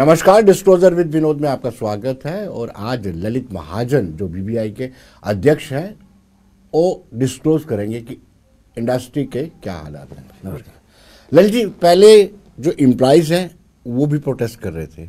नमस्कार disclosure with Vinod में आपका स्वागत है और आज ललित महाजन जो बीबीआई के अध्यक्ष हैं वो डिस्क्लोज करेंगे कि इंडस्ट्री के क्या हालात हैं नमस्कार ललित जी पहले जो एम्प्लॉयज़ हैं वो भी प्रोटेस्ट कर रहे थे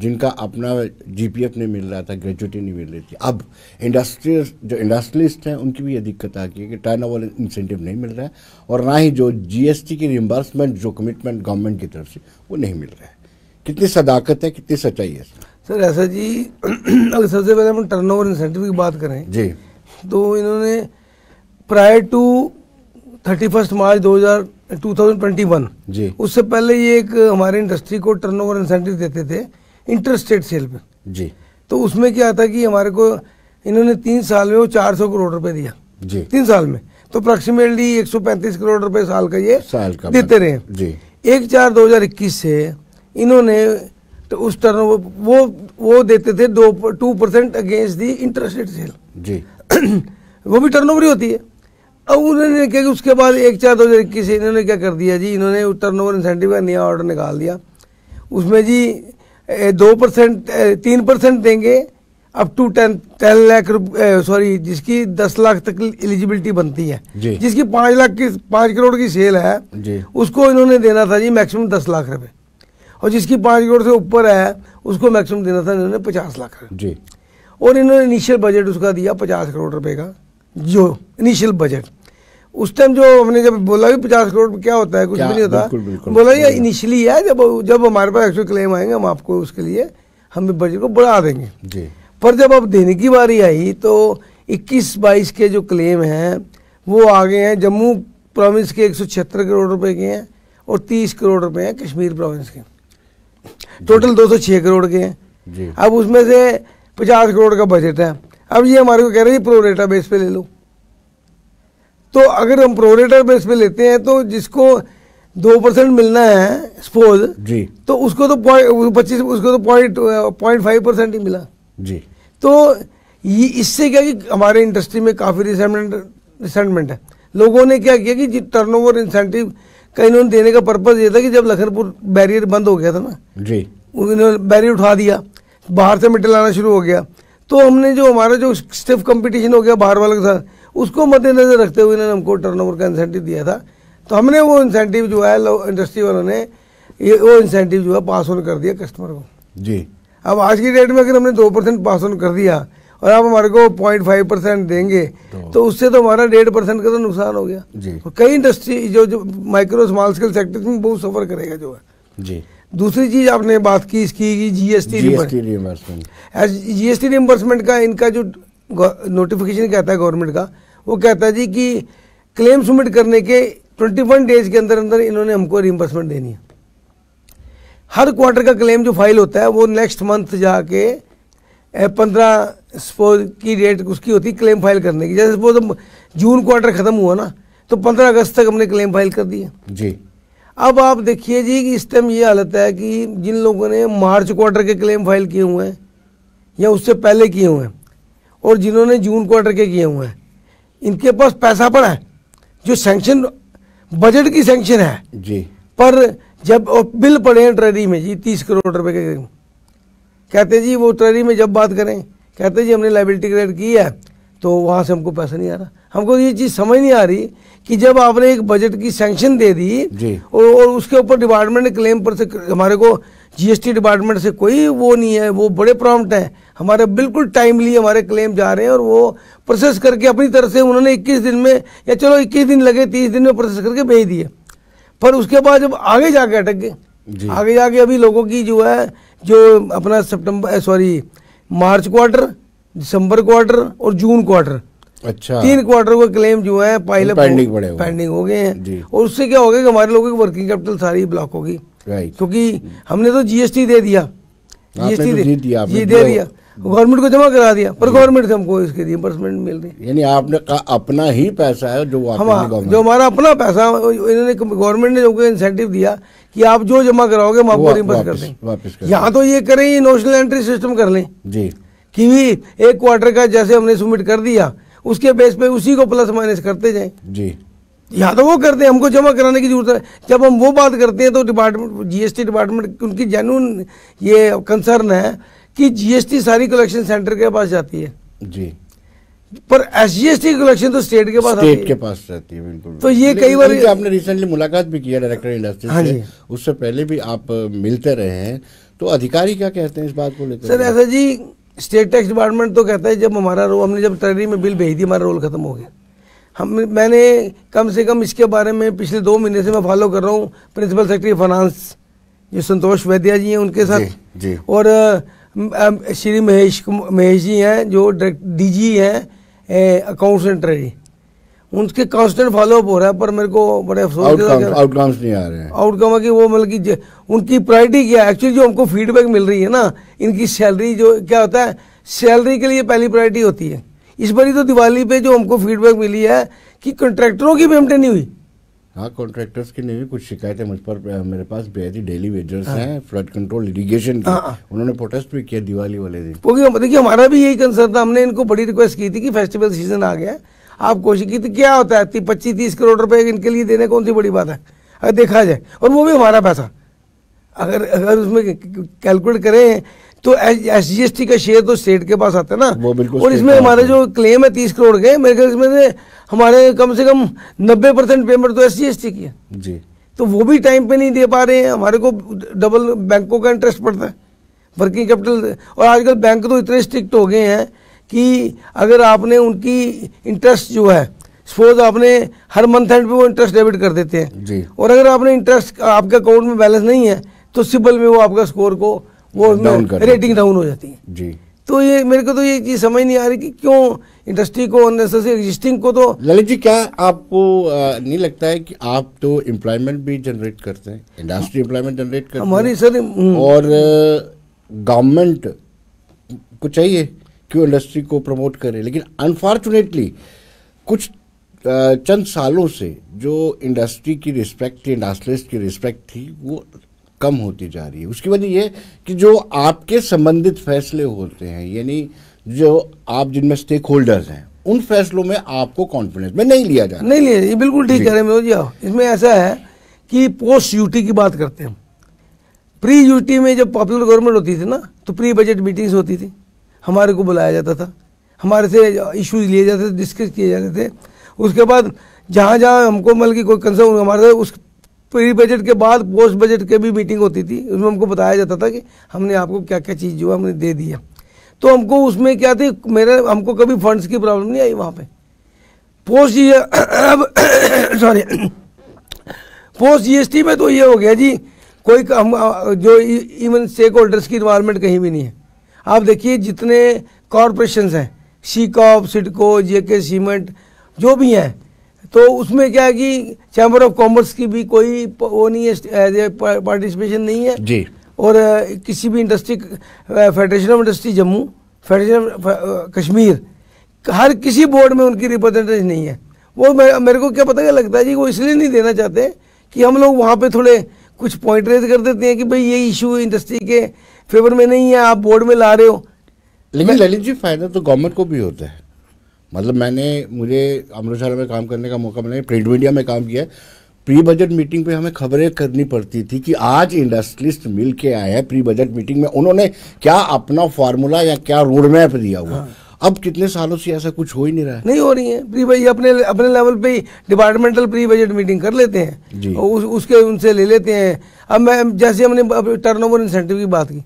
जिनका अपना जीपीएफ नहीं मिल रहा था ग्रेजुएटी नहीं मिल रही थी अब इंडस्ट्री जो इंडस्ट्रियलिस्ट हैं उनकी भी ये दिक्कत आ गई है कि टर्न ओवर इंसेंटिव नहीं मिल रहा है और ना ही जो जीएसटी की रिम्बर्समेंट जो कमिटमेंट गवर्नमेंट की तरफ से वो नहीं मिल रहा है कितनी सदाकत है कितनी सच्चाई है सर ऐसा जी अगर सबसे पहले हम टर्न ओवर इंसेंटिव की बात करें जी तो इन्होंने prior to thirty first March दो हज़ार 2021 जी उससे पहले ये एक हमारे इंडस्ट्री को टर्नओवर इंसेंटिव देते थे इंटरस्टेट सेल पे जी तो उसमें क्या था कि हमारे को इन्होंने तीन साल में वो चार सौ करोड़ रुपए दिया जी तीन साल में तो अप्रोक्सीमेटली पैंतीस करोड़ रुपए साल का ये साल का देते रहे जी एक चार इक्कीस से इन्होंने तो उस टर्न वो वो देते थे दो two percent against the interest rate sale जी वो भी टर्नओवर ही होती है अब उन्होंने क्या उसके बाद एक चार दो हज़ार इक्कीस इन्होंने क्या कर दिया जी इन्होंने टर्न ओवर इंसेंटिव का नया ऑर्डर निकाल दिया उसमें जी दो परसेंट तीन परसेंट देंगे up to ten ten lakh sorry जिसकी दस लाख तक एलिजिबिलिटी बनती है जिसकी पाँच लाख की पाँच करोड़ की सेल है उसको इन्होंने देना था जी मैक्सिमम दस लाख रुपये और जिसकी पाँच करोड़ से ऊपर है उसको मैक्सिमम देना था इन्होंने पचास लाख जी और इन्होंने इनिशियल बजट उसका दिया पचास करोड़ रुपए का जो इनिशियल बजट उस टाइम जो हमने जब बोला भी पचास करोड़ क्या होता है कुछ भी नहीं होता बिल्कुल, बिल्कुल, बोला ये इनिशियली है जब जब हमारे पास एक्चुअल क्लेम आएंगे हम आपको उसके लिए हम बजट को बढ़ा देंगे जी पर जब अब देने की बारी आई तो 21 बाईस के जो क्लेम हैं वो आ गए हैं जम्मू प्रोविंस के एक करोड़ रुपए के हैं और 30 करोड़ रुपए हैं कश्मीर प्रोविंस के टोटल दो करोड़ के हैं अब उसमें से पचास करोड़ का बजट है अब ये हमारे को कह रहे हैं प्रोरेटा बेस पे ले लो तो अगर हम प्रोरेटर बेस पे लेते हैं तो जिसको दो परसेंट मिलना है सपोज जी तो उसको तो पच्चीस उसको तो पॉइंट पॉइंट फाइव परसेंट ही मिला जी तो ये इससे क्या कि हमारे इंडस्ट्री में काफ़ी रिसेंटमेंट है लोगों ने क्या किया कि टर्न ओवर इंसेंटिव का इन्होंने देने का पर्पज ये था कि जब लखनपुर बैरियर बंद हो गया था ना जी उन्होंने बैरियर उठा दिया बाहर से मेटल आना शुरू हो गया तो हमने जो हमारा जो स्टिफ कंपटीशन हो गया बाहर वालों के साथ उसको मद्देनजर रखते हुए इन्होंने हमको टर्नओवर का इंसेंटिव दिया था तो हमने वो इंसेंटिव जो है इंडस्ट्री वालों ने ये वो इंसेंटिव जो है पास ऑन कर दिया कस्टमर को जी अब आज की डेट में अगर हमने दो परसेंट पास ऑन कर दिया और आप हमारे को पॉइंट फाइव परसेंट देंगे तो, तो उससे तो हमारा डेढ़ परसेंट का तो नुकसान हो गया और कई इंडस्ट्री जो जो माइक्रो स्मॉल स्केल सेक्टर में बहुत सफर करेगा जो है जी दूसरी चीज आपने बात की इसकी कि जीएसटी रिइंबर्समेंट जीएसटी रिइंबर्समेंट का इनका जो नोटिफिकेशन कहता है गवर्नमेंट का वो कहता है जी कि क्लेम सबमिट करने के ट्वेंटी वन डेज के अंदर अंदर इन्होंने हमको रिमबर्समेंट देनी है हर क्वार्टर का क्लेम जो फाइल होता है वो नेक्स्ट मंथ जाके पंद्रह सपोज की डेट उसकी होती क्लेम फाइल करने की जैसे सपोज जून क्वार्टर ख़त्म हुआ ना तो पंद्रह अगस्त तक हमने क्लेम फाइल कर दिया जी अब आप देखिए जी कि इस टाइम ये हालत है कि जिन लोगों ने मार्च क्वार्टर के क्लेम फाइल किए हुए हैं या उससे पहले किए हुए हैं और जिन्होंने जून क्वार्टर के किए हुए हैं इनके पास पैसा पड़ा है जो सेंक्शन बजट की सेंक्शन है जी पर जब बिल पड़े हैं ट्रेरी में जी तीस करोड़ रुपए के कहते जी वो ट्रेरी में जब बात करें कहते जी हमने लाइबिलिटी क्रिएट की है तो वहाँ से हमको पैसा नहीं आ रहा हमको ये चीज़ समझ नहीं आ रही कि जब आपने एक बजट की सेंक्शन दे दी और, और उसके ऊपर डिपार्टमेंट ने क्लेम पर से हमारे को जीएसटी डिपार्टमेंट से कोई वो नहीं है वो बड़े प्रॉम्प्ट हैं हमारे बिल्कुल टाइमली हमारे क्लेम जा रहे हैं और वो प्रोसेस करके अपनी तरफ से उन्होंने 21 दिन में या चलो 21 दिन लगे 30 दिन में प्रोसेस करके भेज दिए पर उसके बाद जब आगे जाके अटक गए आगे जाके अभी लोगों की जो है जो अपना सितंबर सॉरी मार्च क्वार्टर दिसंबर क्वार्टर और जून क्वार्टर अच्छा तीन क्वार्टर का क्लेम जो है पायलट पेंडिंग पड़े पेंडिंग हो गए हैं और उससे क्या हो गया कि हमारे लोगों की वर्किंग कैपिटल सारी ब्लॉक होगी क्योंकि हमने तो जीएसटी दे दिया तो जीएसटी तो दे दिया गवर्नमेंट को जमा करा दिया पर गवर्नमेंट से हमको इसके रिम्बर्समेंट मिल रही यानी आपने कहा अपना ही पैसा है जो हम जो हमारा अपना पैसा इन्होंने गवर्नमेंट ने जो इंसेंटिव दिया कि आप जो जमा कराओगे हम आपको रिम्बर्स कर दें यहाँ तो ये करें ये नोशनल एंट्री सिस्टम कर लें जी कि भी एक क्वार्टर का जैसे हमने सबमिट कर दिया उसके बेस पे उसी को प्लस माइनस करते जाए जी यहाँ तो वो करते हैं हमको जमा कराने की जरूरत है जब हम वो बात करते हैं तो डिपार्टमेंट जीएसटी डिपार्टमेंट उनकी जेन्यून ये कंसर्न है कि जीएसटी सारी कलेक्शन सेंटर के पास जाती है जी पर एसजीएसटी कलेक्शन तो स्टेट के पास स्टेट के पास रहती है बिल्कुल तो ये कई बार आपने रिसेंटली मुलाकात भी किया डायरेक्टर इंडस्ट्री हाँ से उससे पहले भी आप मिलते रहे हैं तो अधिकारी क्या कहते हैं इस बात को लेकर सर ऐसा जी स्टेट टैक्स डिपार्टमेंट तो कहता है जब हमारा रोल हमने जब ट्रेजरी में बिल भेज दिया हमारा रोल खत्म हो गया हम मैंने कम से कम इसके बारे में पिछले दो महीने से मैं फॉलो कर रहा हूँ प्रिंसिपल सेक्रेटरी फाइनेंस जो संतोष वैद्या जी हैं उनके साथ जी, जी। और श्री महेश महेश जी हैं जो डी जी हैं अकाउंट सेंट्ररी उनके कांस्टेंट फॉलोअप हो रहा है पर मेरे को बड़े अफसोस आउटकम्स नहीं आ रहे हैं आउटकम है कि वो मतलब कि उनकी प्रायोरिटी क्या है एक्चुअली जो हमको फीडबैक मिल रही है ना इनकी सैलरी जो क्या होता है सैलरी के लिए पहली प्रायोरिटी होती है इस बार तो दिवाली पे जो हमको फीडबैक मिली है कि कॉन्ट्रैक्टरों की पेमेंट नहीं हुई हाँ कॉन्ट्रैक्टर्स की नहीं कुछ शिकायतें मुझ पर मेरे पास बेहद ही डेली वेजर्स हाँ। हैं फ्लड कंट्रोल इरीगेशन के हाँ।, हाँ। उन्होंने प्रोटेस्ट भी किया दिवाली वाले दिन देखिए हमारा भी यही कंसर्न था हमने इनको बड़ी रिक्वेस्ट की थी कि फेस्टिवल सीजन आ गया आप कोशिश की थी क्या होता है पच्चीस तीस करोड़ रुपए इनके लिए देने कौन सी बड़ी बात है अगर देखा जाए और वो भी हमारा पैसा अगर अगर उसमें कैलकुलेट करें तो एस जी एस टी का शेयर तो स्टेट के पास आता है ना वो बिल्कुल और इसमें हमारे जो क्लेम है तीस करोड़ के मेरे ख्याल इसमें हमारे कम से कम नब्बे परसेंट पेमेंट तो एस जी एस टी की है जी तो वो भी टाइम पे नहीं दे पा रहे हैं हमारे को डबल बैंकों का इंटरेस्ट पड़ता है वर्किंग कैपिटल और आजकल बैंक तो इतने स्ट्रिक्ट हो गए हैं कि अगर आपने उनकी इंटरेस्ट जो है सपोज आपने हर मंथ एंड पे वो इंटरेस्ट डेबिट कर देते हैं जी और अगर आपने इंटरेस्ट आपके अकाउंट में बैलेंस नहीं है तो सिबल में वो आपका स्कोर को वो डाउन कर रेटिंग डाउन हो जाती है जी तो ये मेरे को तो ये चीज समझ नहीं आ रही कि क्यों इंडस्ट्री को एग्जिस्टिंग को तो ललित जी क्या आपको नहीं लगता है कि आप तो एम्प्लॉयमेंट भी जनरेट करते हैं इंडस्ट्री एम्प्लॉयमेंट जनरेट करते हमारी सर हम्म। और गवर्नमेंट को चाहिए क्यों इंडस्ट्री को प्रमोट करे लेकिन अनफॉर्चुनेटली कुछ चंद सालों से जो इंडस्ट्री की रिस्पेक्ट थी इंडस्ट्रियलिस्ट की रिस्पेक्ट थी वो कम होती जा रही है उसकी वजह यह कि जो आपके संबंधित फैसले होते हैं यानी जो आप जिनमें स्टेक होल्डर्स हैं उन फैसलों में आपको कॉन्फिडेंस में नहीं लिया जा नहीं लिया ये बिल्कुल ठीक कह रहे हैं जी इसमें ऐसा है कि पोस्ट यूटी की बात करते हैं प्री यूटी में जब पॉपुलर गवर्नमेंट होती थी ना तो प्री बजट मीटिंग्स होती थी हमारे को बुलाया जाता था हमारे से इश्यूज लिए जाते थे डिस्कस किए जाते थे उसके बाद जहाँ जहाँ हमको मतलब कि कोई कंसर्न हमारे उस प्री बजट के बाद पोस्ट बजट के भी मीटिंग होती थी उसमें हमको बताया जाता था कि हमने आपको क्या क्या चीज़ जो हमने दे दिया तो हमको उसमें क्या थी मेरे हमको कभी फंड्स की प्रॉब्लम नहीं आई वहाँ पे पोस्ट जी अब सॉरी पोस्ट जीएसटी में तो ये हो गया जी कोई हम जो इवन स्टेक होल्डर्स की इन्वायरमेंट कहीं भी नहीं है आप देखिए जितने कॉरपोरेशन हैं सी कॉप सिडको जे के सीमेंट जो भी हैं तो उसमें क्या है कि चैम्बर ऑफ कॉमर्स की भी कोई वो नहीं है पार्टिसिपेशन नहीं है जी और किसी भी industry federation of industry Jammu federation Kashmir हर किसी बोर्ड में उनकी रिप्रेजेंटेशन नहीं है वो मेरे को क्या पता क्या लगता है जी वो इसलिए नहीं देना चाहते कि हम लोग वहाँ पे थोड़े कुछ पॉइंट रेज कर देते हैं कि भाई ये इशू इंडस्ट्री के फेवर में नहीं है आप बोर्ड में ला रहे हो लेकिन ललित जी फायदा तो गवर्नमेंट को भी होता है मतलब मैंने मुझे अमृतसर में काम करने का मौका मिला प्रिंट मीडिया में काम किया प्री बजट मीटिंग पे हमें खबरें करनी पड़ती थी कि आज इंडस्ट्रिस्ट मिल के आए हैं प्री बजट मीटिंग में उन्होंने क्या अपना फार्मूला या क्या रोड मैप दिया हुआ हाँ। अब कितने सालों से ऐसा कुछ हो ही नहीं रहा है नहीं हो रही है प्री बजट अपने अपने लेवल पे डिपार्टमेंटल प्री बजट मीटिंग कर लेते हैं जी। उस, उसके उनसे ले लेते हैं अब मैं जैसे हमने टर्न इंसेंटिव की बात की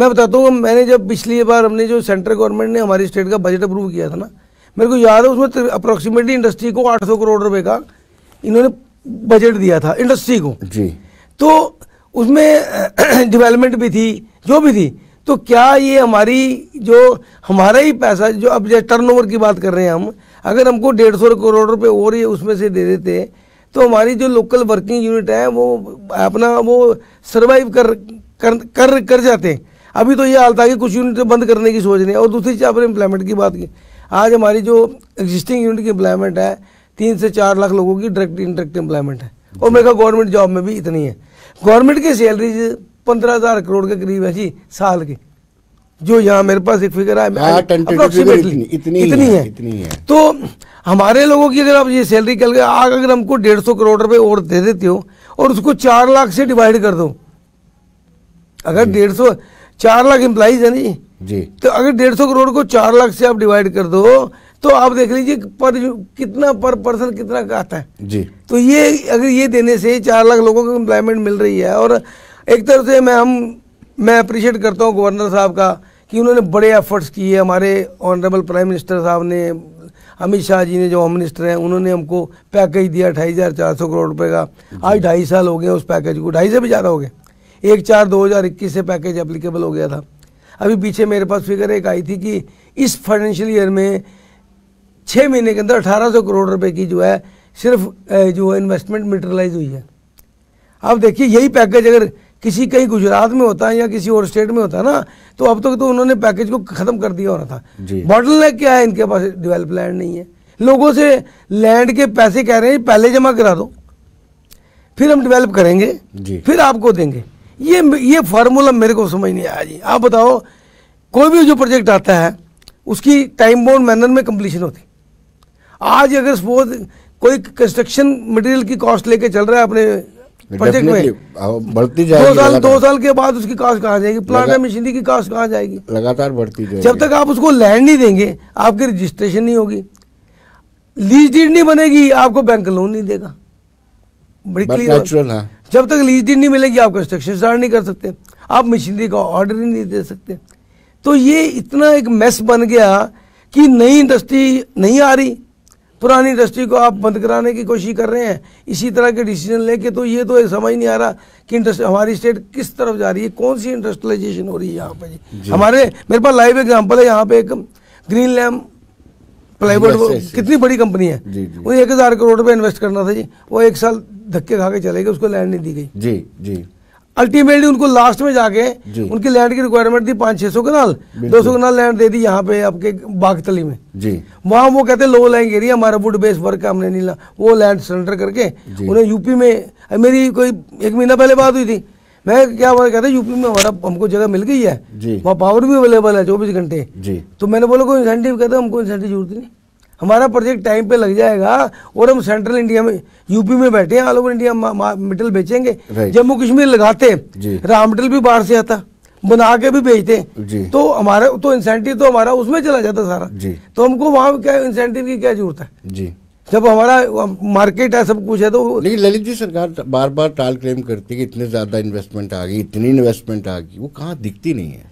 मैं बताता हूँ मैंने जब पिछली बार हमने जो सेंट्रल गवर्नमेंट ने हमारी स्टेट का बजट अप्रूव किया था ना मेरे को याद है उसमें अप्रोक्सीमेटली इंडस्ट्री को 800 करोड़ रुपए का इन्होंने बजट दिया था इंडस्ट्री को जी तो उसमें डेवलपमेंट भी थी जो भी थी तो क्या ये हमारी जो हमारा ही पैसा जो अब जैसे ओवर की बात कर रहे हैं हम अगर हमको डेढ़ सौ करोड़ रुपए और ये उसमें से दे देते तो हमारी जो लोकल वर्किंग यूनिट है वो अपना वो सर्वाइव कर कर कर, कर जाते हैं अभी तो ये हाल था कि कुछ यूनिट तो बंद करने की सोच रहे हैं और दूसरी चीज़ आपने इम्प्लॉयमेंट की बात की आज हमारी जो एग्जिस्टिंग यूनिट की एम्प्लॉयमेंट है तीन से चार लाख लोगों की डायरेक्ट इनडायरेक्ट एम्प्लॉयमेंट है और मेरे गवर्नमेंट जॉब में भी इतनी है गवर्नमेंट की सैलरीज पंद्रह हज़ार करोड़ के करीब है जी साल की जो यहाँ मेरे पास एक फिगर है अप्रोक्सीमेटली हाँ, इतनी, इतनी, है, है, इतनी है तो हमारे लोगों की अगर आप ये सैलरी कल आग अगर हमको डेढ़ सौ करोड़ रुपए और दे देते हो और उसको चार लाख से डिवाइड कर दो अगर डेढ़ सौ चार लाख एम्प्लाईज है ना जी जी तो अगर डेढ़ सौ करोड़ को चार लाख से आप डिवाइड कर दो तो आप देख लीजिए पर कितना पर पर्सन कितना का आता है जी तो ये अगर ये देने से चार लाख लोगों को एम्प्लॉयमेंट मिल रही है और एक तरह से मैं हम मैं अप्रिशिएट करता हूँ गवर्नर साहब का कि उन्होंने बड़े एफर्ट्स किए हमारे ऑनरेबल प्राइम मिनिस्टर साहब ने अमित शाह जी ने जो होम मिनिस्टर हैं उन्होंने हमको पैकेज दिया अठाई हज़ार चार सौ करोड़ रुपए का आज ढाई साल हो गए उस पैकेज को ढाई से भी ज़्यादा हो गए एक चार दो हज़ार इक्कीस से पैकेज एप्लीकेबल हो गया था अभी पीछे मेरे पास फिगर एक आई थी कि इस फाइनेंशियल ईयर में छः महीने के अंदर अठारह सौ करोड़ रुपए की जो है सिर्फ जो है इन्वेस्टमेंट मिटरलाइज हुई है अब देखिए यही पैकेज अगर किसी कहीं गुजरात में होता है या किसी और स्टेट में होता ना तो अब तक तो उन्होंने पैकेज को ख़त्म कर दिया होना था बॉटल लैक क्या है इनके पास डिवेल्प लैंड नहीं है लोगों से लैंड के पैसे कह रहे हैं पहले जमा करा दो फिर हम डेवलप करेंगे फिर आपको देंगे ये ये फार्मूला मेरे को समझ नहीं आया जी आप बताओ कोई भी जो प्रोजेक्ट आता है उसकी टाइम बाउंड मैनर में कंप्लीशन होती आज अगर सपोज कोई कंस्ट्रक्शन मटेरियल की कॉस्ट लेके चल रहा है अपने प्रोजेक्ट में बढ़ती जाएगी दो साल दो साल के बाद उसकी कास्ट कहाँ जाएगी प्लांट मशीनरी की कास्ट कहाँ जाएगी लगातार बढ़ती जाएगी जब तक आप उसको लैंड नहीं देंगे आपकी रजिस्ट्रेशन नहीं होगी लीज डीड नहीं बनेगी आपको बैंक लोन नहीं देगा बड़ी क्लियर है हाँ। जब तक लीज डीड नहीं मिलेगी आप कंस्ट्रक्शन स्टार्ट नहीं कर सकते आप मशीनरी का ऑर्डर ही नहीं दे सकते तो ये इतना एक मैस बन गया कि नई इंडस्ट्री नहीं आ रही पुरानी इंडस्ट्री को आप बंद कराने की कोशिश कर रहे हैं इसी तरह के डिसीजन लेके तो ये तो समझ नहीं आ रहा कि इंडस्ट्री हमारी स्टेट किस तरफ जा रही है कौन सी इंडस्ट्रियलाइजेशन हो रही है यहाँ पे जी हमारे मेरे पास लाइव एग्जांपल है यहाँ पे एक ग्रीन लैम्प प्लाईवुड कितनी बड़ी कंपनी है वो एक हजार करोड़ रुपए इन्वेस्ट करना था जी वो एक साल धक्के खा के चले गए उसको लैंड नहीं दी गई जी जी अल्टीमेटली उनको लास्ट में जाके उनकी लैंड की रिक्वायरमेंट थी पांच छह सौ कनाल दो सौ कनाल लैंड दे दी यहाँ पे आपके बागतली में जी वहां वो कहते लो लैंग एरिया हमारा वुड बेस वर्क हमने नहीं ला वो लैंड सरेंडर करके उन्हें यूपी में मेरी कोई एक महीना पहले बात हुई थी मैं क्या बोला कहता यूपी में हमारा हमको जगह मिल गई है वहाँ पावर भी अवेलेबल है चौबीस घंटे तो मैंने बोला कोई इंसेंटिव कहते हमको इंसेंटिव जरूरत नहीं हमारा प्रोजेक्ट टाइम पे लग जाएगा और हम सेंट्रल इंडिया में यूपी में बैठे हैं ऑल ओवर इंडिया मेटल बेचेंगे जम्मू कश्मीर लगाते राम मेटल भी बाहर से आता बना के भी बेचते तो हमारा तो इंसेंटिव तो हमारा उसमें चला जाता सारा तो हमको वहाँ क्या इंसेंटिव की क्या जरूरत है जी जब हमारा मार्केट है सब कुछ है तो लेकिन ललित जी सरकार बार बार टाल क्लेम करती है कि इतने ज़्यादा इन्वेस्टमेंट आ गई इतनी इन्वेस्टमेंट आ गई वो कहाँ दिखती नहीं है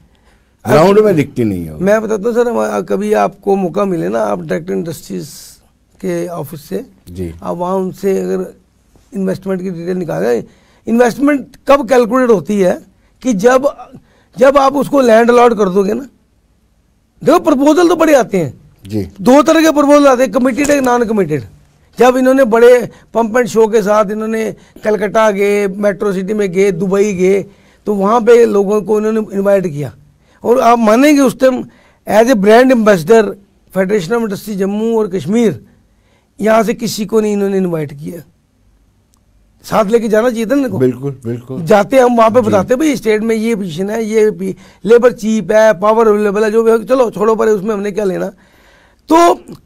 ग्राउंड में दिखती नहीं है मैं बताता हूँ सर कभी आपको मौका मिले ना आप डायरेक्टर इंडस्ट्रीज के ऑफिस से जी आप वहाँ उनसे अगर इन्वेस्टमेंट की डिटेल रहे इन्वेस्टमेंट कब कैलकुलेट होती है कि जब जब आप उसको लैंड अलॉट कर दोगे ना देखो प्रपोजल तो बड़े आते हैं जी दो तरह के प्रपोजल आते हैं कमिटेड एक नॉन कमिटेड जब इन्होंने बड़े पंप एंड शो के साथ इन्होंने कलकत्ता गए मेट्रो सिटी में गए दुबई गए तो वहाँ पे लोगों को इन्होंने इनवाइट किया और आप मानेंगे उस time as a brand ambassador federation of industry Jammu और कश्मीर यहाँ से किसी को नहीं इन्होंने इनवाइट किया साथ लेके जाना चाहिए था ना बिल्कुल बिल्कुल जाते हम वहाँ पे बताते भाई स्टेट में ये पोजिशन है ये लेबर चीप है पावर अवेलेबल है जो भी चलो छोड़ो पर उसमें हमने क्या लेना तो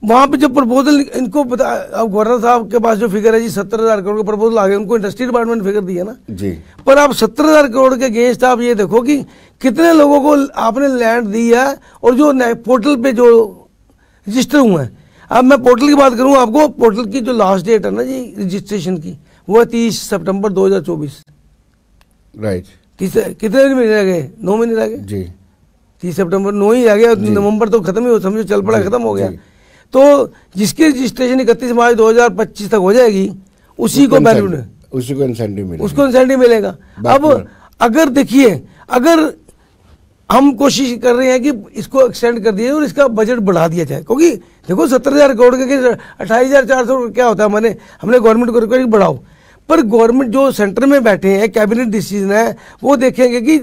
वहां पे जो प्रपोजल इनको अब गवर्नर साहब के पास जो फिगर है जी सत्तर हजार करोड़ का प्रपोजल आ गया उनको इंडस्ट्री डिपार्टमेंट फिगर दिया ना जी पर आप सत्तर हजार करोड़ के अगेंस्ट आप ये देखो कि कितने लोगों को आपने लैंड दी है और जो पोर्टल पे जो रजिस्टर हुए हैं अब मैं पोर्टल की बात करूं आपको पोर्टल की जो लास्ट डेट है ना जी रजिस्ट्रेशन की वो है तीस सेप्टेम्बर दो राइट right. कितने महीने गए नौ महीने रह गए जी तीस सितंबर नौ ही आ गया नवंबर तो खत्म ही हो समझो चल पड़ा खत्म हो गया तो जिसकी रजिस्ट्रेशन इकतीस मार्च 2025 तक हो जाएगी उसी को बैलून उसी को इंसेंटिव मिलेगा उसको इंसेंटिव मिलेगा अब अगर देखिए अगर हम कोशिश कर रहे हैं कि इसको एक्सटेंड कर दिया और इसका बजट बढ़ा दिया जाए क्योंकि देखो सत्तर हज़ार करोड़ के अट्ठाईस हज़ार चार सौ क्या होता है मैंने हमने गवर्नमेंट को रिक्वेस्ट बढ़ाओ पर गवर्नमेंट जो सेंटर में बैठे हैं कैबिनेट डिसीजन है वो देखेंगे कि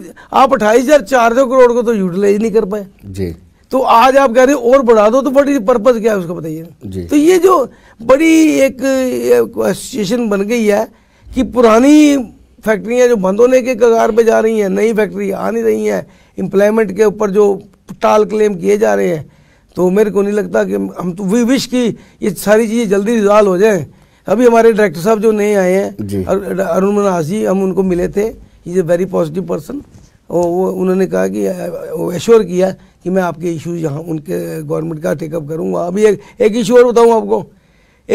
आप अट्ठाईस हजार चार सौ करोड़ को तो यूटिलाइज नहीं कर पाए जी तो आज आप कह रहे हो और बढ़ा दो तो बड़ी पर्पज क्या है उसको बताइए तो ये जो बड़ी एक सिचुएशन बन गई है कि पुरानी फैक्ट्रियां जो बंद होने के कगार पे जा रही हैं नई फैक्ट्री आ नहीं रही हैं इम्प्लॉयमेंट के ऊपर जो टाल क्लेम किए जा रहे हैं तो मेरे को नहीं लगता कि हम तो वी विश की ये सारी चीज़ें जल्दी रिजॉल्व हो जाएं अभी हमारे डायरेक्टर साहब जो नए आए हैं अरुण मनास जी हम उनको मिले थे is a very positive person और वो उन्होंने कहा कि एश्योर किया कि मैं आपके इश्यूज यहाँ उनके गवर्नमेंट का टेकअप करूँगा अभी एक एक इशू और बताऊँ आपको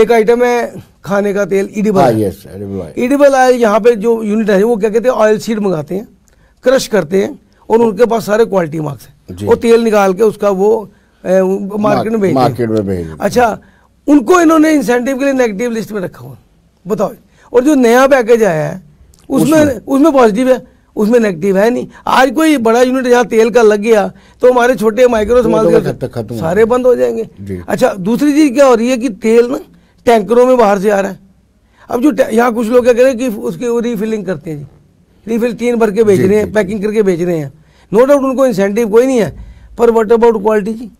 एक आइटम है खाने का तेल इडिबल हाँ, यस इडिबल ऑयल यहाँ पे जो यूनिट है वो क्या कहते हैं ऑयल सीड मंगाते हैं क्रश करते हैं और उनके पास सारे क्वालिटी मार्क्स हैं वो तेल निकाल के उसका वो मार्केट में भेजते हैं अच्छा उनको इन्होंने इंसेंटिव के लिए नेगेटिव लिस्ट में रखा हुआ बताओ और जो नया पैकेज आया है उसमें उसमें पॉजिटिव है उसमें नेगेटिव है नहीं आज कोई बड़ा यूनिट यहाँ तेल का लग गया तो हमारे छोटे तो माइक्रो स्मॉल सारे बंद हो जाएंगे अच्छा दूसरी चीज क्या हो रही है कि तेल ना टैंकरों में बाहर से आ रहा है अब जो यहाँ कुछ लोग क्या रहे हैं कि उसकी रीफिलिंग करते हैं जी रीफिल तीन भर के बेच रहे हैं पैकिंग करके बेच रहे हैं नो डाउट उनको इंसेंटिव कोई नहीं है पर वट अबाउट क्वालिटी जी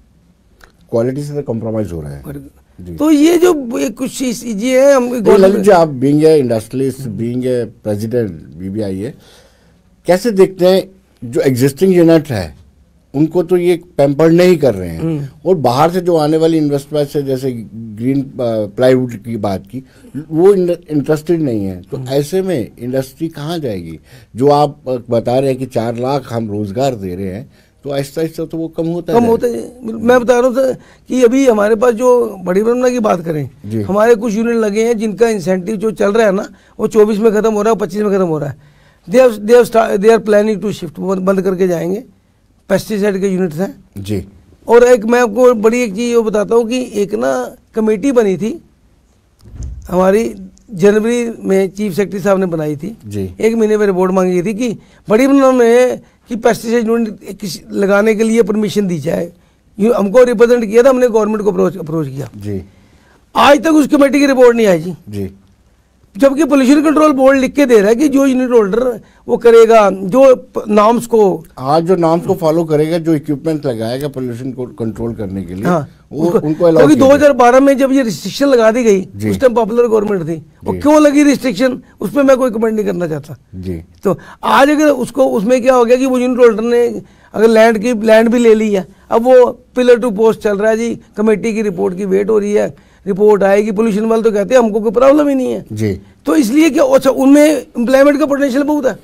क्वालिटी से कॉम्प्रोमाइज तो हो रहा है तो ये जो कुछ ये हम तो आप being industrialist being president BBI कैसे देखते हैं जो एग्जिस्टिंग यूनिट है उनको तो ये पेम्पर नहीं कर रहे हैं हम्म। और बाहर से जो आने वाली इन्वेस्टमेंट से जैसे ग्रीन प्लाईवुड uh, की बात की वो इंटरेस्टेड नहीं है तो हम्म। ऐसे में इंडस्ट्री कहाँ जाएगी जो आप uh, बता रहे हैं कि चार लाख हम रोजगार दे रहे हैं तो आहिस्ता आहिस्ता तो वो कम होता कम है होते हैं मैं बता रहा हूँ कि अभी हमारे पास जो बड़ी ब्रह्मा की बात करें हमारे कुछ यूनिट लगे हैं जिनका इंसेंटिव जो चल रहा है ना वो चौबीस में खत्म हो रहा है पच्चीस में खत्म हो रहा है they they are planning to shift बंद करके जाएंगे पेस्टिसाइड के यूनिट्स हैं जी और एक मैं आपको बड़ी एक चीज़ ये बताता हूँ कि एक ना कमेटी बनी थी हमारी जनवरी में चीफ सेक्रेटरी साहब ने बनाई थी जी एक महीने में रिपोर्ट मांगी थी कि बड़ी उन्होंने कि पेस्टिसाइड यूनिट लगाने के लिए परमिशन दी जाए हमको रिप्रेजेंट किया था हमने गवर्नमेंट को अप्रोच अप्रोच किया जी आज तक उस कमेटी की रिपोर्ट नहीं आई जी जी जबकि पोल्यूशन कंट्रोल बोर्ड लिख के दे रहा है कि जो यूनिट होल्डर वो करेगा जो नाम्स को आज जो नाम्स को फॉलो करेगा जो इक्विपमेंट लगाएगा पोल्यूशन को कंट्रोल करने के लिए हाँ वो उनको क्योंकि 2012 में जब ये रिस्ट्रिक्शन लगा दी गई उस टाइम पॉपुलर गवर्नमेंट थी वो क्यों लगी रिस्ट्रिक्शन उस पर मैं कोई कमेंट नहीं करना चाहता जी तो आज अगर उसको उसमें क्या हो गया कि वो यूनिट होल्डर ने अगर लैंड की लैंड भी ले ली है अब वो पिलर टू पोस्ट चल रहा है जी कमेटी की रिपोर्ट की वेट हो रही है रिपोर्ट आएगी पोल्यूशन वाले तो कहते हैं हमको कोई प्रॉब्लम ही नहीं है जी तो इसलिए क्या अच्छा उनमें एम्प्लॉयमेंट का पोटेंशियल बहुत है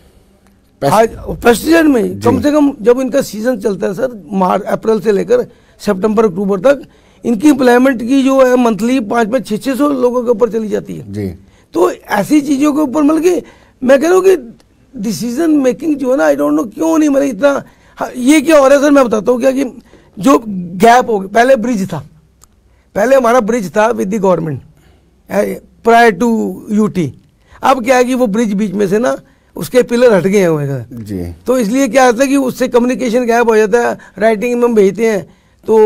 फर्स्ट पेस्टिसाइड में कम से कम जब इनका सीजन चलता है सर मार्च अप्रैल से लेकर सितंबर अक्टूबर तक इनकी इम्प्लॉयमेंट की जो है मंथली पाँच पाँच छः छः सौ लोगों के ऊपर चली जाती है जी तो ऐसी चीज़ों के ऊपर मतलब कि मैं कह रहा हूँ कि डिसीजन मेकिंग जो है ना आई डोंट नो क्यों नहीं मतलब इतना हाँ, ये क्या हो रहा है सर मैं बताता हूँ क्या कि जो गैप हो गया पहले ब्रिज था पहले हमारा ब्रिज था with the government prior to UT अब क्या है कि वो ब्रिज बीच में से ना उसके पिलर हट गए हुए जी तो इसलिए क्या होता है कि उससे कम्युनिकेशन गैप हो जाता है राइटिंग में हम भेजते हैं तो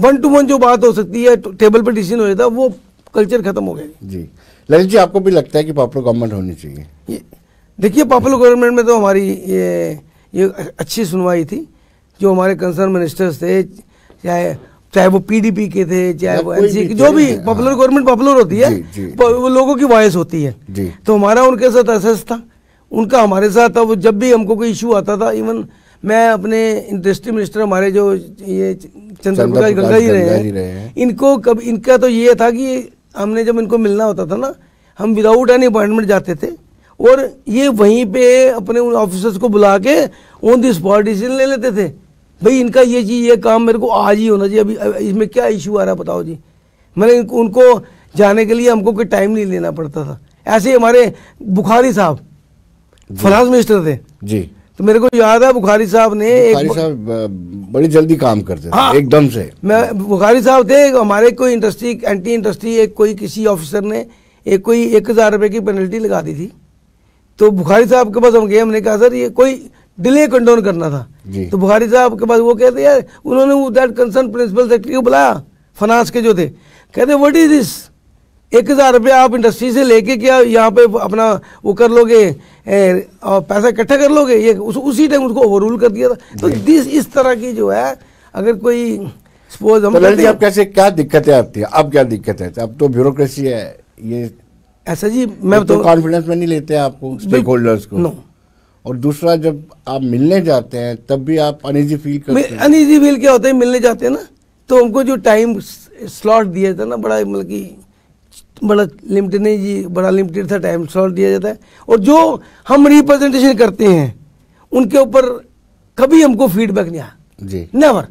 वन टू वन जो बात हो सकती है टेबल पर डिसीजन हो जाता वो कल्चर खत्म हो गया जी ललित जी आपको भी लगता है कि पॉपुलर गवर्नमेंट होनी चाहिए देखिए पॉपुलर गवर्नमेंट में तो हमारी ये ये अच्छी सुनवाई थी जो हमारे कंसर्न मिनिस्टर्स थे चाहे चाहे वो पीडीपी के थे चाहे वो एनसी के जो भी पॉपुलर गवर्नमेंट पॉपुलर होती है जी, जी, वो लोगों की वॉयस होती है तो हमारा उनके साथ असेस था उनका हमारे साथ था वो जब भी हमको कोई इशू आता था इवन मैं अपने इंडस्ट्री मिनिस्टर हमारे जो ये चंद्र प्रकाश गंगा जी रहे हैं इनको कब इनका तो ये था कि हमने जब इनको मिलना होता था ना हम विदाउट एनी अपॉइंटमेंट जाते थे और ये वहीं पे अपने उन ऑफिसर्स को बुला के ऑन दिस स्पॉट डिसीजन ले लेते थे भाई इनका ये चीज़ ये काम मेरे को आज ही होना चाहिए अभी इसमें क्या इशू आ रहा है बताओ जी मैंने इनको उनको जाने के लिए हमको कोई टाइम नहीं लेना पड़ता था ऐसे ही हमारे बुखारी साहब फाइनेंस मिनिस्टर थे जी तो मेरे को याद है बुखारी साहब ने बुखारी साहब बड़ी जल्दी काम करते हाँ, एकदम से मैं बुखारी साहब थे हमारे कोई इंडस्ट्री एंटी इंडस्ट्री एक कोई किसी ऑफिसर ने एक कोई एक हज़ार रुपए की पेनल्टी लगा दी थी तो बुखारी साहब के पास हम गए हमने कहा सर ये कोई डिले कंडोन करना था तो बुखारी साहब के पास वो कहते यार उन्होंने वो दैट कंसर्न प्रिंसिपल सेक्रेटरी को बुलाया फाइनेंस के जो थे कहते वट इज दिस एक हज़ार रुपया आप इंडस्ट्री से लेके क्या यहाँ पे अपना वो कर लोगे ए, पैसा इकट्ठा कर लोगे ये उस, उसी टाइम उसको ओवर रूल कर दिया था तो दिस इस तरह की जो है अगर कोई सपोज हम तो आप कैसे क्या दिक्कतें आती है अब क्या दिक्कत है अब तो ब्यूरोक्रेसी है ये ऐसा जी मैं तो कॉन्फिडेंस तो- में नहीं लेते हैं आपको स्टेक होल्डर्स को नो और दूसरा जब आप मिलने जाते हैं तब भी आप अनईजी फील करते हैं अनईजी फील क्या होता है मिलने जाते हैं ना तो हमको जो टाइम स्लॉट दिया था ना बड़ा मतलब की बड़ा लिमिटेड नहीं जी बड़ा लिमिटेड था टाइम स्लॉट दिया जाता है और जो हम रिप्रेजेंटेशन करते हैं उनके ऊपर कभी हमको फीडबैक नहीं आया जी नेवर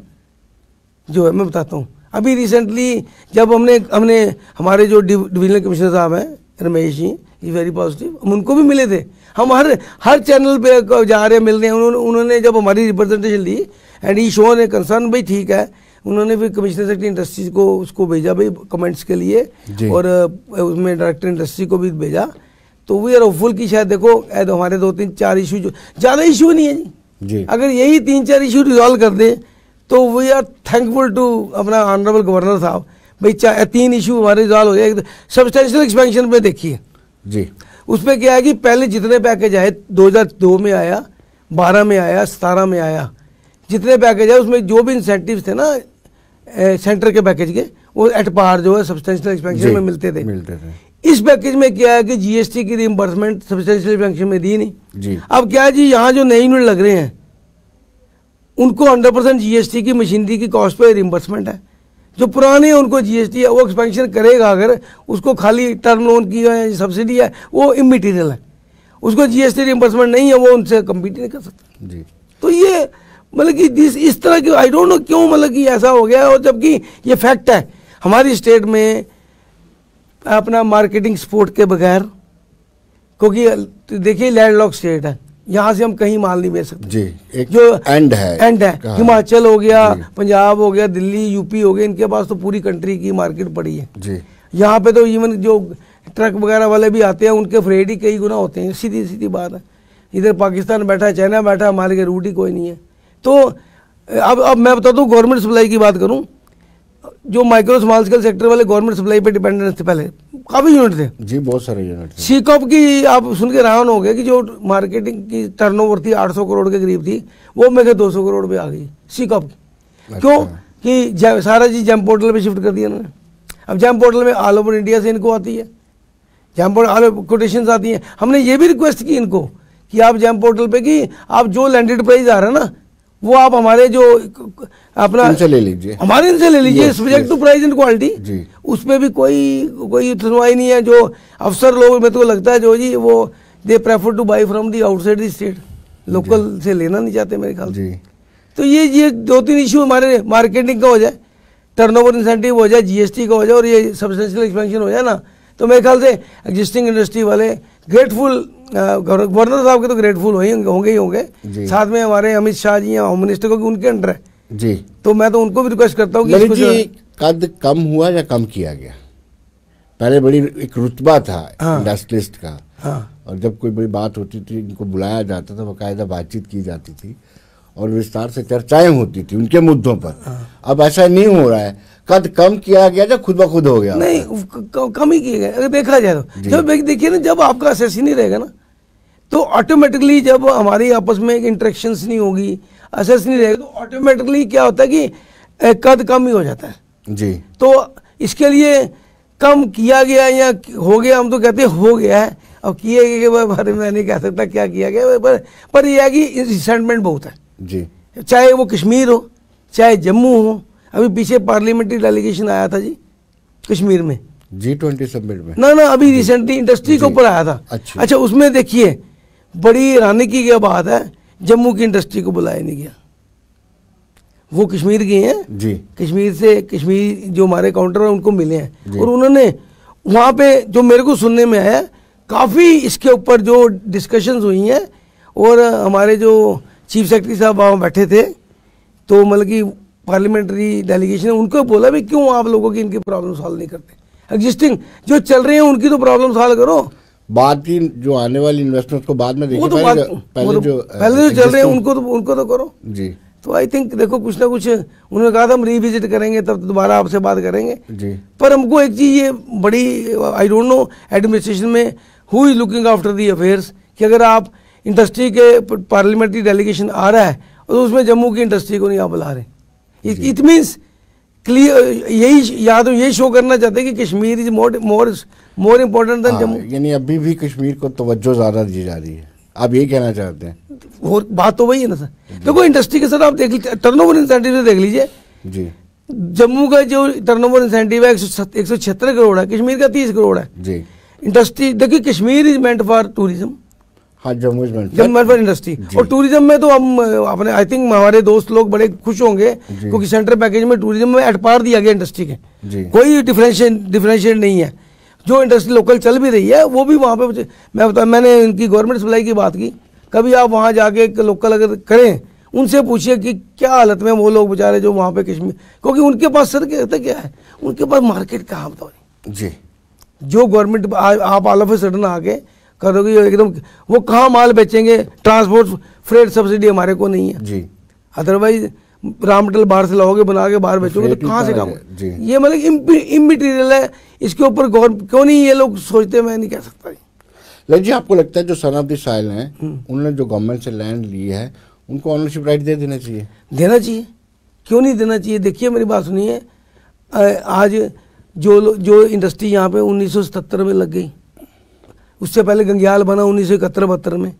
जो है मैं बताता हूँ अभी रिसेंटली जब हमने हमने हमारे जो डिविजनल कमिश्नर साहब हैं Ramesh ji is very positive हम उनको भी मिले थे हम हर हर चैनल पे जा रहे हैं मिल रहे हैं उन्होंने उन्होंने जब हमारी रिप्रेजेंटेशन दी एंड ई शो ने कंसर्न भाई ठीक है उन्होंने फिर कमिश्नर सेक्टर इंडस्ट्रीज को उसको भेजा भाई कमेंट्स के लिए और उसमें डायरेक्टर इंडस्ट्री को भी भेजा तो वी आर होपफुल की शायद देखो हमारे दो तीन चार इशू जो ज़्यादा इशू नहीं है जी अगर यही तीन चार इशू रिजॉल्व कर दें तो वी आर थैंकफुल टू अपना ऑनरेबल गवर्नर साहब भाई चार तीन इशू हमारे रिजॉल्व हो जाए तो सब्सटेंशियल एक्सपेंशन पे देखिए जी उसमें क्या है कि पहले जितने पैकेज आए 2002 में आया 12 में आया 17 में आया जितने पैकेज है उसमें जो भी इंसेंटिव थे ना सेंटर के पैकेज के वो एट पार जो है सब्सटेंशियल एक्सपेंशन में मिलते थे मिलते थे इस पैकेज में क्या है कि जीएसटी की रिम्बर्समेंट सब्सटेंशियल एक्सपेंशन में दी नहीं जी अब क्या है जी यहाँ जो नए यूनिट लग रहे हैं उनको हंड्रेड परसेंट जीएसटी की मशीनरी की कॉस्ट पर रिम्बर्समेंट है जो पुराने हैं उनको जीएसटी है वो एक्सपेंशन करेगा अगर उसको खाली टर्म लोन की है सब्सिडी है वो इमिटीरियल है उसको जीएसटी रिम्बर्समेंट नहीं है वो उनसे कम्पीट नहीं कर सकता जी तो ये मतलब कि दिस इस तरह की आई डोंट नो क्यों मतलब कि ऐसा हो गया और जबकि ये फैक्ट है हमारी स्टेट में अपना मार्केटिंग सपोर्ट के बगैर क्योंकि देखिए लैंड लॉक स्टेट है यहाँ से हम कहीं माल नहीं बेच सकते जी एक जो एंड है एंड है हिमाचल हो गया पंजाब हो गया दिल्ली यूपी हो गया इनके पास तो पूरी कंट्री की मार्केट पड़ी है जी यहाँ पे तो इवन जो ट्रक वगैरह वाले भी आते हैं उनके फ्रेड ही कई गुना होते हैं सीधी सीधी बात है इधर पाकिस्तान बैठा है चाइना बैठा हमारे के रूट ही कोई नहीं है तो अब अब मैं बता दूँ गवर्नमेंट सप्लाई की बात करूँ जो माइक्रो स्मॉल स्केल सेक्टर वाले गवर्नमेंट सप्लाई पे डिपेंडेंस थे पहले काफ़ी यूनिट थे जी बहुत सारे यूनिट थे सीकॉप की आप सुन के रहान हो गए कि जो मार्केटिंग की टर्नओवर थी 800 करोड़ के करीब थी वो मेरे 200 करोड़ पे आ गई सीकॉप की अच्छा। क्यों कि सारा चीज जैम पोर्टल पर शिफ्ट कर दिया इन्होंने अब जैम पोर्टल में ऑल ओवर इंडिया से इनको आती है जैम पोर्टल कोटेशन आती हैं हमने ये भी रिक्वेस्ट की इनको कि आप जैम पोर्टल पर कि आप जो लैंडेड प्राइस आ रहा है ना वो आप हमारे जो अपना इनसे ले लीजिए हमारे इनसे ले लीजिए subject to price and quality उस पर भी कोई कोई सुनवाई नहीं है जो अफसर लोग मेरे को तो लगता है जो जी वो they prefer to buy from the outside the state local से लेना नहीं चाहते मेरे ख्याल जी तो ये ये दो तीन इशू हमारे मार्केटिंग का हो जाए टर्नओवर इंसेंटिव हो जाए जीएसटी का हो जाए और ये सब्सटेंशियल एक्सपेंशन हो जाए ना तो मेरे ख्याल से एग्जिस्टिंग इंडस्ट्री वाले ग्रेटफुल गवर्नर uh, साहब के तो ग्रेटफुल होंगे ही होंगे साथ में हमारे अमित शाह जी होम मिनिस्टर को उनके अंडर है जी तो मैं तो उनको भी रिक्वेस्ट करता हूँ कद कम हुआ या कम किया गया पहले बड़ी एक रुतबा था हाँ, का हाँ, और जब कोई बड़ी बात होती थी इनको बुलाया जाता था बाकायदा बातचीत की जाती थी और विस्तार से चर्चाएं होती थी उनके मुद्दों पर हाँ, अब ऐसा नहीं हो रहा है कद कम किया गया या खुद ब खुद हो गया नहीं कम ही किए गए अगर देखा जाए तो जब देखिए ना जब आपका असेस ही नहीं रहेगा ना तो ऑटोमेटिकली जब हमारी आपस में एक इंट्रेक्शन नहीं होगी असेस नहीं रहेगा तो ऑटोमेटिकली क्या होता है कि कद कम ही हो जाता है जी तो इसके लिए कम किया गया या हो गया हम तो कहते हैं हो गया है अब किए गए के बारे में नहीं कह सकता क्या किया गया पर पर यह है कि रिसेंटमेंट बहुत है जी चाहे वो कश्मीर हो चाहे जम्मू हो अभी पीछे पार्लियामेंट्री डेलीगेशन आया था जी कश्मीर में जी ट्वेंटी सबमिट में ना ना अभी रिसेंटली इंडस्ट्री के ऊपर आया था अच्छा अच्छा उसमें देखिए बड़ी हैरानी की क्या बात है जम्मू की इंडस्ट्री को बुलाया नहीं गया वो कश्मीर गए हैं जी कश्मीर से कश्मीर जो हमारे काउंटर है उनको मिले हैं और उन्होंने वहां पे जो मेरे को सुनने में आया काफ़ी इसके ऊपर जो डिस्कशंस हुई हैं और हमारे जो चीफ सेक्रेटरी साहब वहां बैठे थे तो मतलब कि पार्लियामेंट्री डेलीगेशन है उनको बोला भी क्यों आप लोगों की इनकी प्रॉब्लम सॉल्व नहीं करते एग्जिस्टिंग जो चल रहे हैं उनकी तो प्रॉब्लम सॉल्व करो बाद की जो आने वाली इन्वेस्टमेंट को बाद में देखिए तो पहले, पहले तो जो पहले जो चल रहे हैं तो- उनको तो उनको तो करो जी तो आई थिंक देखो कुछ ना कुछ उन्होंने कहा था हम रिविजिट करेंगे तब तो दोबारा आपसे बात करेंगे जी पर हमको एक चीज़ ये बड़ी आई डोंट नो एडमिनिस्ट्रेशन में who is looking after the affairs कि अगर आप इंडस्ट्री के पार्लियामेंट्री डेलीगेशन आ रहा है तो उसमें जम्मू की इंडस्ट्री को नहीं आप बुला रहे इट मीन्स क्लियर यही या तो यही शो करना चाहते हैं कि Kashmir is more more more important than Jammu यानी अभी भी कश्मीर को तवज्जो ज़्यादा दी जा रही है आप यही कहना चाहते हैं और बात तो वही है ना सर देखो इंडस्ट्री के सर आप देख लीजिए टर्न ओवर इंसेंटिव देख लीजिए जी जम्मू का जो टर्न ओवर इंसेंटिव है एक सौ छिहत्तर करोड़ है कश्मीर का तीस करोड़ है जी इंडस्ट्री देखिए Kashmir is meant for tourism हाँ जम्मू इंडस्ट्री और टूरिज्म में तो हम अपने आई थिंक हमारे दोस्त लोग बड़े खुश होंगे क्योंकि सेंट्रल पैकेज में टूरिज्म में एटपार दिया गया इंडस्ट्री के कोई डिफरेंशिएट डिफरेंशिएट नहीं है जो इंडस्ट्री लोकल चल भी रही है वो भी वहाँ पे मैं बता मैंने इनकी गवर्नमेंट सप्लाई की बात की कभी आप वहाँ जाके लोकल अगर करें उनसे पूछिए कि क्या हालत में वो लोग बेचारे जो वहाँ पे कश्मीर क्योंकि उनके पास सर कहते क्या है उनके पास मार्केट कहाँ बताओ जी जो गवर्नमेंट आप ऑल ऑफ ए सडन आके करोगे एकदम वो कहाँ माल बेचेंगे ट्रांसपोर्ट फ्रेट सब्सिडी हमारे को नहीं है जी अदरवाइज राम मटेरियल बाहर से लाओगे बना के बाहर बेचोगे तो कहाँ से काम ये मतलब इमटीरियल है इसके ऊपर गौर क्यों नहीं ये लोग सोचते मैं नहीं कह सकता लेकिन जी आपको लगता है जो सन ऑफ द हैं हम्म। उन्होंने जो गवर्नमेंट से लैंड ली है उनको ऑनरशिप राइट दे देना चाहिए देना चाहिए क्यों नहीं देना चाहिए देखिए मेरी बात सुनिए आज जो जो इंडस्ट्री यहाँ पे 1977 में लग गई उससे पहले गंग्याल बना उन्नीस सौ इकहत्तर बहत्तर में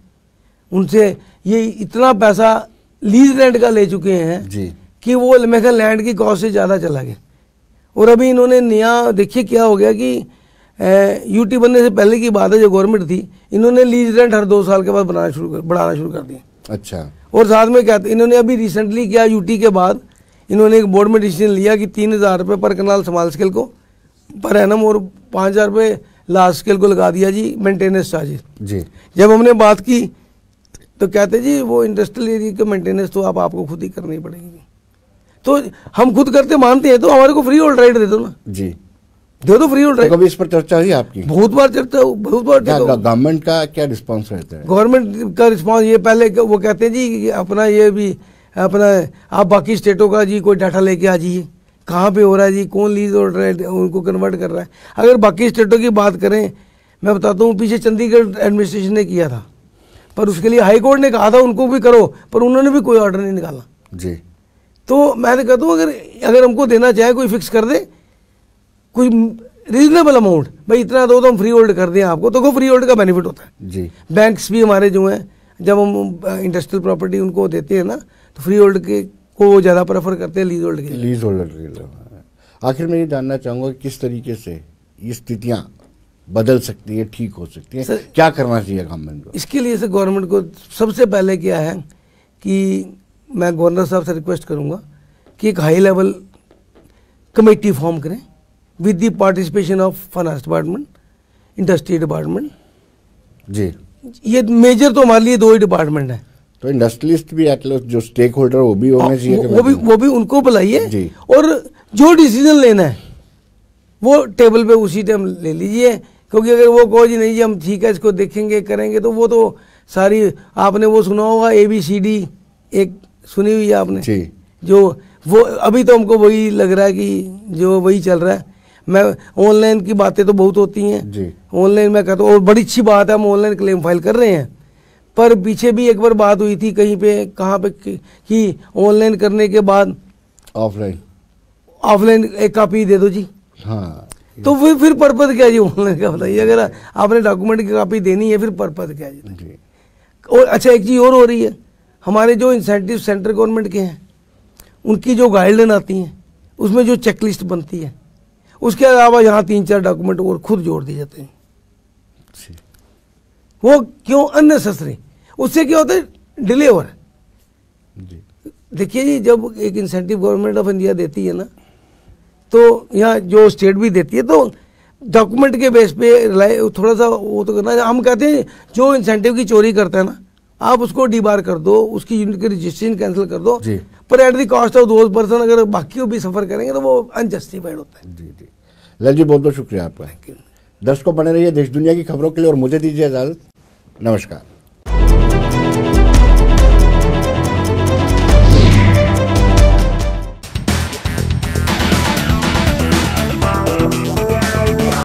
उनसे ये इतना पैसा लीज लैंड का ले चुके हैं जी कि वो अलमेखा लैंड की कॉस्ट से ज़्यादा चला गया और अभी इन्होंने नया देखिए क्या हो गया कि यूटी बनने से पहले की बात है जो गवर्नमेंट थी इन्होंने लीज रेंट हर दो साल के बाद बनाना शुरू कर बढ़ाना शुरू कर दिया अच्छा और साथ में क्या था इन्होंने अभी रिसेंटली क्या यूटी के बाद इन्होंने एक बोर्ड में डिसीजन लिया कि तीन हज़ार रुपये पर कनाल स्मॉल स्केल को पर एनम और पाँच हज़ार रुपये लार्ज स्केल को लगा दिया जी मेंटेनेंस चार्जेस जी जब हमने बात की तो कहते जी वो इंडस्ट्रियल एरिया के मेंटेनेंस तो आप आपको खुद ही करनी पड़ेगी तो हम खुद करते मानते हैं तो हमारे को फ्री होल्ड राइट दे दो ना जी दे दो फ्री होल्ड राइट तो कभी इस पर चर्चा हुई आपकी बहुत बार चर्चा बहुत बार गवर्नमेंट का क्या रिस्पॉन्स रहता है गवर्नमेंट का रिस्पॉन्स ये पहले वो कहते हैं जी अपना ये भी अपना आप बाकी स्टेटों का जी कोई डाटा लेके आ जाइए कहाँ पे हो रहा है जी कौन लीज और उनको कन्वर्ट कर रहा है अगर बाकी स्टेटों की बात करें मैं बताता हूँ पीछे चंडीगढ़ एडमिनिस्ट्रेशन ने किया था पर उसके लिए हाईकोर्ट ने कहा था उनको भी करो पर उन्होंने भी कोई ऑर्डर नहीं निकाला जी तो मैं तो कहता हूँ अगर अगर हमको देना चाहे कोई फिक्स कर दे कोई रीजनेबल अमाउंट भाई इतना दो तो हम फ्री होल्ड कर दें आपको तो वो फ्री होल्ड का बेनिफिट होता है जी बैंक्स भी हमारे जो हैं जब हम इंडस्ट्रियल प्रॉपर्टी उनको देते हैं ना तो फ्री होल्ड के वो ज़्यादा प्रेफर करते हैं लीज होल्ड के लीज होल्डर के आखिर मैं ये जानना चाहूँगा किस तरीके से ये स्थितियाँ बदल सकती है ठीक हो सकती है सर, क्या करना चाहिए गवर्नमेंट को इसके लिए से गवर्नमेंट को सबसे पहले क्या है कि मैं गवर्नर साहब से रिक्वेस्ट करूँगा कि एक हाई लेवल कमेटी फॉर्म करें with the participation of finance department industry department जी ये मेजर तो हमारे लिए दो ही डिपार्टमेंट है तो इंडस्ट्रियलिस्ट भी एटलीस्ट जो स्टेक होल्डर वो भी होने हाँ, चाहिए वो, वो भी मतलब- वो भी उनको बुलाइए और जो डिसीजन लेना है वो टेबल पे उसी टाइम ले लीजिए क्योंकि अगर वो कहो जी नहीं जी हम ठीक है इसको देखेंगे करेंगे तो वो तो सारी आपने वो सुना होगा ए बी सी डी एक सुनी हुई है आपने जी जो वो अभी तो हमको वही लग रहा है कि जो वही चल रहा है मैं ऑनलाइन की बातें तो बहुत होती हैं ऑनलाइन मैं कहता हूँ और बड़ी अच्छी बात है हम ऑनलाइन क्लेम फाइल कर रहे हैं पर पीछे भी एक बार बात हुई थी कहीं पे कहाँ पे कि ऑनलाइन करने के बाद ऑफलाइन ऑफलाइन एक कापी दे दो जी हाँ तो फिर फिर पर्पज क्या जी ऑनलाइन का बताइए अगर आपने डॉक्यूमेंट की कापी देनी है फिर पर्पज क्या जी, जी। और अच्छा एक चीज़ और हो रही है हमारे जो इंसेंटिव सेंट्रल गवर्नमेंट के हैं उनकी जो गाइडलाइन आती हैं उसमें जो चेकलिस्ट बनती है उसके अलावा यहाँ तीन चार डॉक्यूमेंट और खुद जोड़ दिए जाते हैं वो क्यों अननेसेसरी उससे क्या होता है डिले हो रहा है देखिए जी जब एक इंसेंटिव गवर्नमेंट ऑफ इंडिया देती है ना तो यहाँ जो स्टेट भी देती है तो डॉक्यूमेंट के बेस पे थोड़ा सा वो तो करना हम कहते हैं जो इंसेंटिव की चोरी करता है ना आप उसको डी बार कर दो उसकी यूनिट की रजिस्ट्रेशन कैंसिल कर दो पर एट दी कॉस्ट ऑफ दो पर्सन अगर बाकी भी सफर करेंगे तो वो अनजस्टिफाइड होता है जी जी लल जी बहुत बहुत शुक्रिया आपका दर्शकों बने रहिए देश दुनिया की खबरों के लिए और मुझे दीजिए इजाजत नमस्कार